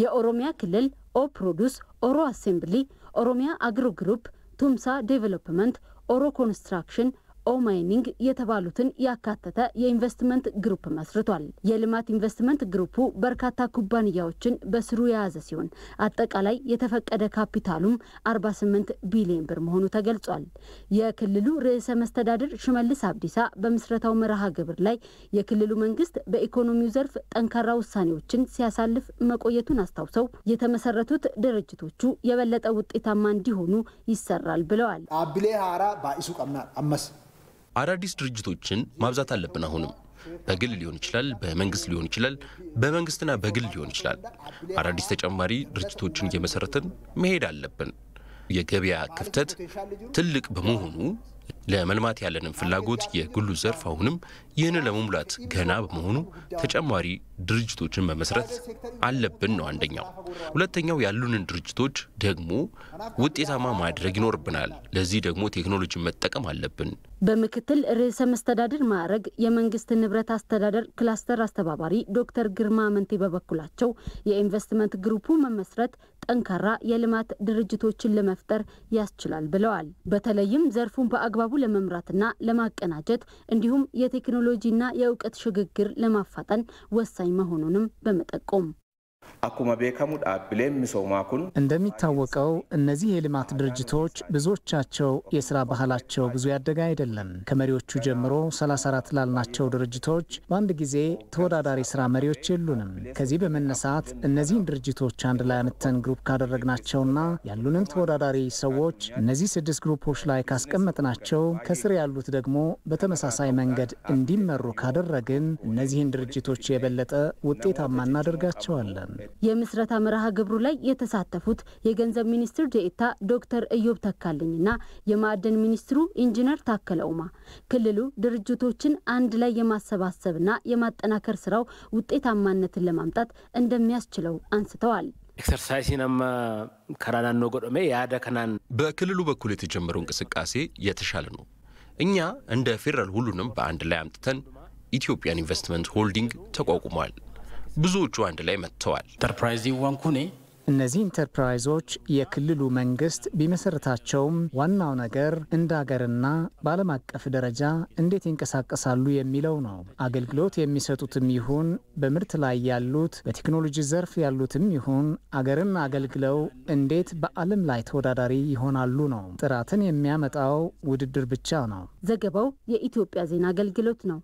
የኦሮሚያ ክልል ኦ ፕሮዱስ፣ ኦሮ አሴምብሊ፣ ኦሮሚያ አግሮ ግሩፕ፣ ቱምሳ ዴቨሎፕመንት፣ ኦሮ ኮንስትራክሽን ኦማይኒንግ የተባሉትን ያካተተ የኢንቨስትመንት ግሩፕ መስርቷል። የልማት ኢንቨስትመንት ግሩፑ በርካታ ኩባንያዎችን በስሩ የያዘ ሲሆን አጠቃላይ የተፈቀደ ካፒታሉም 48 ቢሊዮን ብር መሆኑ ተገልጿል። የክልሉ ርዕሰ መስተዳድር ሽመልስ አብዲሳ በምስረታው መርሃ ግብር ላይ የክልሉ መንግስት በኢኮኖሚው ዘርፍ ጠንካራ ውሳኔዎችን ሲያሳልፍ መቆየቱን አስታውሰው የተመሰረቱት ድርጅቶቹ የበለጠ ውጤታማ እንዲሆኑ ይሰራል ብለዋል። አብሌ ሀራ ባይሱ ቀምናል አመስ አዳዲስ ድርጅቶችን ማብዛት አለብን። አሁንም በግል ሊሆን ይችላል፣ በመንግስት ሊሆን ይችላል፣ በመንግስትና በግል ሊሆን ይችላል። አዳዲስ ተጨማሪ ድርጅቶችን እየመሰረትን መሄድ አለብን። የገበያ ክፍተት ትልቅ በመሆኑ ለመልማት ያለንን ፍላጎት የግሉ ዘርፍ አሁንም ይህን ለመሙላት ገና በመሆኑ ተጨማሪ ድርጅቶችን መመስረት አለብን ነው አንደኛው። ሁለተኛው ያሉንን ድርጅቶች ደግሞ ውጤታማ ማድረግ ይኖርብናል። ለዚህ ደግሞ ቴክኖሎጂ መጠቀም አለብን። በምክትል ርዕሰ መስተዳድር ማዕረግ የመንግስት ንብረት አስተዳደር ክላስተር አስተባባሪ ዶክተር ግርማ አመንቴ በበኩላቸው የኢንቨስትመንት ግሩፑ መመስረት ጠንካራ የልማት ድርጅቶችን ለመፍጠር ያስችላል ብለዋል። በተለይም ዘርፉን በአግባቡ ለመምራትና ለማቀናጀት እንዲሁም የቴክኖ የቴክኖሎጂና የእውቀት ሽግግር ለማፋጠን ወሳኝ መሆኑንም በመጠቆም አኩመ ቤከሙ ዳብሌን ሚሶማ ኩን እንደሚታወቀው እነዚህ የልማት ድርጅቶች ብዙዎቻቸው የስራ ባህላቸው ብዙ ያደገ አይደለም። ከመሪዎቹ ጀምሮ 34 ላልናቸው ድርጅቶች በአንድ ጊዜ ተወዳዳሪ ስራ መሪዎች የሉንም። ከዚህ በመነሳት እነዚህን ድርጅቶች አንድ ላይ አምተን ግሩፕ ካደረግናቸውና ያሉንን ተወዳዳሪ ሰዎች እነዚህ ስድስት ግሩፖች ላይ ካስቀመጥናቸው ከስር ያሉት ደግሞ በተመሳሳይ መንገድ እንዲመሩ ካደረግን እነዚህን ድርጅቶች የበለጠ ውጤታማ እናደርጋቸዋለን። የምስረታ መርሃ ግብሩ ላይ የተሳተፉት የገንዘብ ሚኒስትር ዴኤታ ዶክተር ኢዮብ ተካልኝና የማዕድን ሚኒስትሩ ኢንጂነር ታከለ ኡማ ክልሉ ድርጅቶችን አንድ ላይ የማሰባሰብና የማጠናከር ስራው ውጤታማነትን ለማምጣት እንደሚያስችለው አንስተዋል። ጎዶሜ ያደ ከናን በክልሉ በኩል የተጀመረው እንቅስቃሴ የተሻለ ነው። እኛ እንደ ፌዴራል ሁሉንም በአንድ ላይ አምጥተን ኢትዮጵያን ኢንቨስትመንት ሆልዲንግ ተቋቁሟል። ብዙዎቹ አንድ ላይ መጥተዋል። እነዚህ ኢንተርፕራይዞች የክልሉ መንግስት ቢመሰረታቸውም ዋናው ነገር እንደ ሀገርና በዓለም አቀፍ ደረጃ እንዴት ይንቀሳቀሳሉ የሚለው ነው። አገልግሎት የሚሰጡትም ይሁን በምርት ላይ ያሉት፣ በቴክኖሎጂ ዘርፍ ያሉትም ይሁን አገርን አገልግለው እንዴት በዓለም ላይ ተወዳዳሪ ይሆናሉ ነው። ጥራትን የሚያመጣው ውድድር ብቻ ነው። ዘገባው የኢትዮጵያ ዜና አገልግሎት ነው።